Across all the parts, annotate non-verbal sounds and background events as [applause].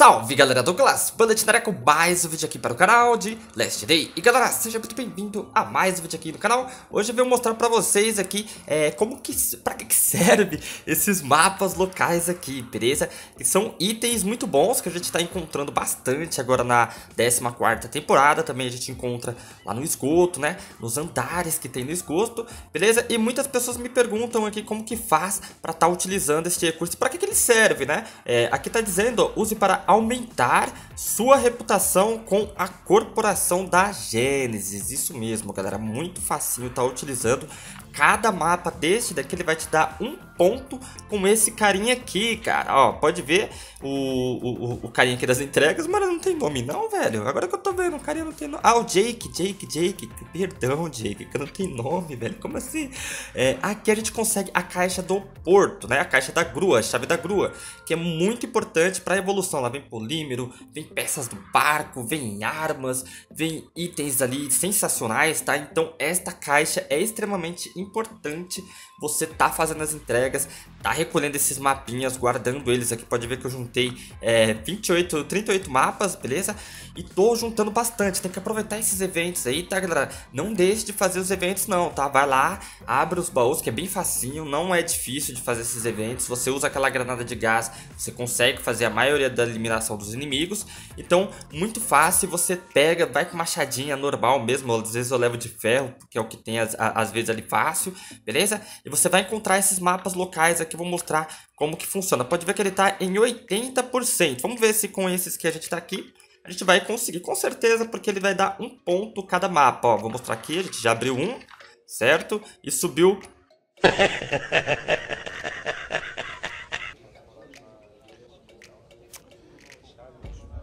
Salve galera, Douglas, banda de Nareco, mais um vídeo aqui para o canal de Last Day E galera, seja muito bem-vindo a mais um vídeo aqui no canal Hoje eu vou mostrar para vocês aqui é, como que, para que serve esses mapas locais aqui, beleza? E são itens muito bons que a gente está encontrando bastante agora na 14ª temporada Também a gente encontra lá no esgoto, né, nos andares que tem no esgoto, beleza? E muitas pessoas me perguntam aqui como que faz para estar tá utilizando esse recurso Para que, que ele serve, né? É, aqui está dizendo, ó, use para aumentar sua reputação com a corporação da Gênesis. Isso mesmo, galera, muito facinho tá utilizando Cada mapa desse daqui ele vai te dar um ponto com esse carinha aqui, cara. Ó, pode ver o, o, o carinha aqui das entregas, mas não tem nome não, velho. Agora que eu tô vendo, o carinha não tem nome. Ah, o Jake, Jake, Jake. Perdão, Jake, que não tem nome, velho. Como assim? É, aqui a gente consegue a caixa do porto, né? A caixa da grua, a chave da grua, que é muito importante pra evolução. Lá vem polímero, vem peças do barco, vem armas, vem itens ali sensacionais, tá? Então esta caixa é extremamente importante você tá fazendo as entregas, tá recolhendo esses mapinhas, guardando eles aqui. Pode ver que eu juntei é, 28, 38 mapas, beleza? E tô juntando bastante, tem que aproveitar esses eventos aí, tá galera? Não deixe de fazer os eventos não, tá? Vai lá, abre os baús, que é bem facinho, não é difícil de fazer esses eventos. Você usa aquela granada de gás, você consegue fazer a maioria da eliminação dos inimigos. Então, muito fácil, você pega, vai com machadinha normal mesmo, às vezes eu levo de ferro, que é o que tem às, vezes ali fácil fácil, beleza? E você vai encontrar esses mapas locais aqui, vou mostrar como que funciona. Pode ver que ele está em 80%. Vamos ver se com esses que a gente está aqui, a gente vai conseguir, com certeza, porque ele vai dar um ponto cada mapa. Ó, vou mostrar aqui, a gente já abriu um, certo? E subiu... [laughs]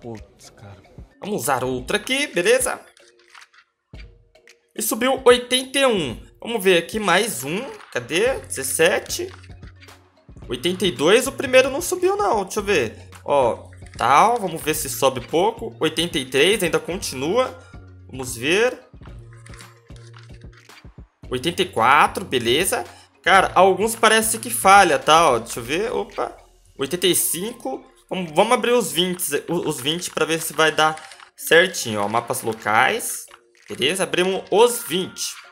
Putz, cara. Vamos usar outra aqui, beleza? E subiu 81. Vamos ver aqui mais um. Cadê? 17. 82. O primeiro não subiu, não. Deixa eu ver. Ó, tal. Vamos ver se sobe pouco. 83 ainda continua. Vamos ver. 84, beleza. Cara, alguns parece que falha, tá? Ó, deixa eu ver. Opa. 85. Vamos, vamos abrir os 20, os 20 para ver se vai dar certinho. Ó, mapas locais. Beleza? Abrimos os 20.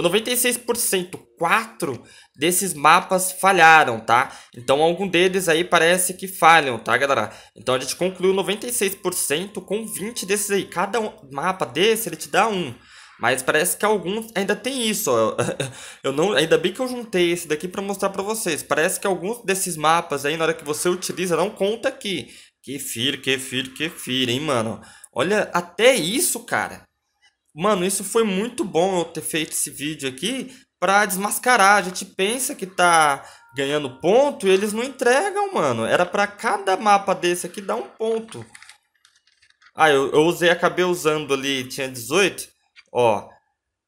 Então 96%, 4 desses mapas falharam, tá? Então algum deles aí parece que falham, tá galera? Então a gente concluiu 96% com 20 desses aí. Cada um, mapa desse ele te dá um. Mas parece que alguns ainda tem isso. Ó. [laughs] Eu não, ainda bem que eu juntei esse daqui para mostrar para vocês. Parece que alguns desses mapas aí na hora que você utiliza não conta aqui. Que que fir, que fir, hein, mano? Olha, até isso, cara. Mano, isso foi muito bom eu ter feito esse vídeo aqui para desmascarar. A gente pensa que tá ganhando ponto e eles não entregam, mano. Era para cada mapa desse aqui dar um ponto. Ah, eu, eu usei, acabei usando ali, tinha 18. Ó,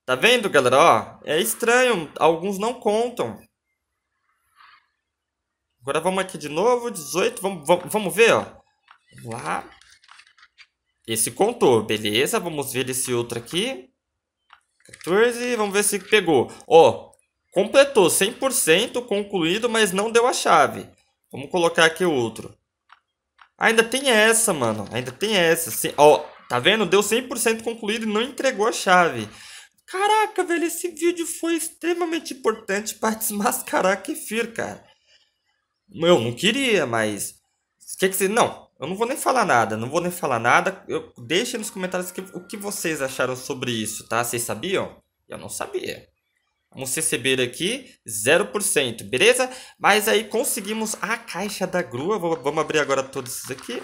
tá vendo, galera? Ó, é estranho, alguns não contam. Agora vamos aqui de novo, 18, vamos, vamos, vamos ver, ó. Vamos lá. Esse contou, beleza. Vamos ver esse outro aqui. 14, vamos ver se pegou. Ó, completou 100%, concluído, mas não deu a chave. Vamos colocar aqui outro. Ainda tem essa, mano. Ainda tem essa. ó, tá vendo? Deu 100% concluído e não entregou a chave. Caraca, velho, esse vídeo foi extremamente importante para [laughs] desmascarar Kefir, cara. Eu não queria, mas... O que que você... Não, eu não vou nem falar nada, não vou nem falar nada. Eu, deixem nos comentários que, o que vocês acharam sobre isso, tá? Vocês sabiam? Eu não sabia. Vamos receber aqui 0%, beleza? Mas aí conseguimos a caixa da grua. Vamos abrir agora todos esses aqui.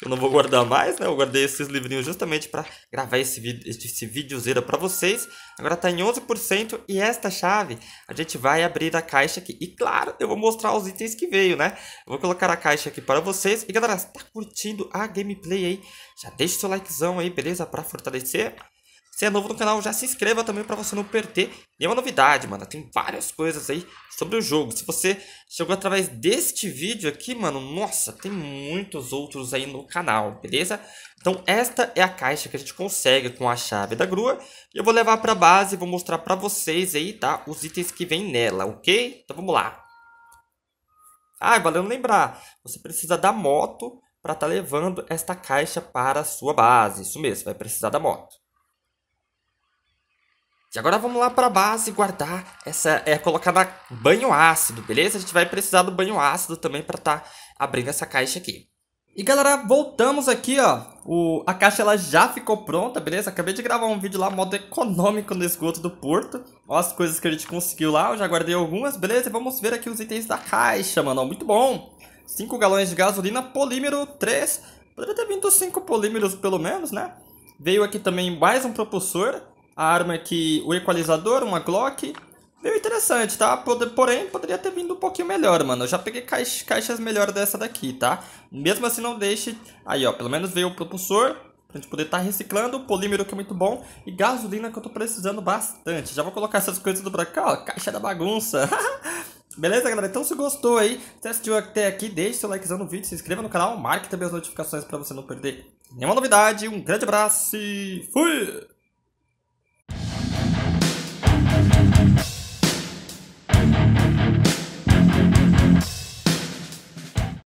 Eu não vou guardar mais, né? Eu guardei esses livrinhos justamente para gravar esse, vídeo, esse vídeozinho para vocês. Agora tá em 11% e esta chave a gente vai abrir a caixa aqui. E claro, eu vou mostrar os itens que veio, né? Eu vou colocar a caixa aqui para vocês. E galera, se tá curtindo a gameplay aí, já deixa o seu likezão aí, beleza? Para fortalecer. Se é novo no canal, já se inscreva também para você não perder nenhuma novidade, mano. Tem várias coisas aí sobre o jogo. Se você chegou através deste vídeo aqui, mano, nossa, tem muitos outros aí no canal, beleza? Então esta é a caixa que a gente consegue com a chave da grua. E eu vou levar para base e vou mostrar para vocês aí, tá? Os itens que vem nela, ok? Então vamos lá. Ah, é valeu lembrar, você precisa da moto para estar tá levando esta caixa para a sua base. Isso mesmo, vai precisar da moto. E agora vamos lá pra base guardar essa... É, colocar na banho ácido, beleza? A gente vai precisar do banho ácido também pra tá abrindo essa caixa aqui. E galera, voltamos aqui, ó. O, a caixa ela já ficou pronta, beleza? Acabei de gravar um vídeo lá, modo econômico no esgoto do porto. Ó as coisas que a gente conseguiu lá, eu já guardei algumas, beleza? E vamos ver aqui os itens da caixa, mano. Muito bom! 5 galões de gasolina, polímero 3. Poderia ter vindo 5 polímeros pelo menos, né? Veio aqui também mais um propulsor a arma aqui, é o equalizador, uma Glock. meio interessante, tá? Porém, poderia ter vindo um pouquinho melhor, mano. Eu já peguei caix caixas melhores dessa daqui, tá? Mesmo assim, não deixe... Aí, ó, pelo menos veio o propulsor pra gente poder estar tá reciclando, polímero que é muito bom e gasolina que eu tô precisando bastante. Já vou colocar essas coisas tudo pra cá, ó, caixa da bagunça. [laughs] Beleza, galera? Então se gostou aí, se assistiu até aqui, deixe seu likezão no vídeo, se inscreva no canal, marque também as notificações pra você não perder nenhuma novidade. Um grande abraço e fui!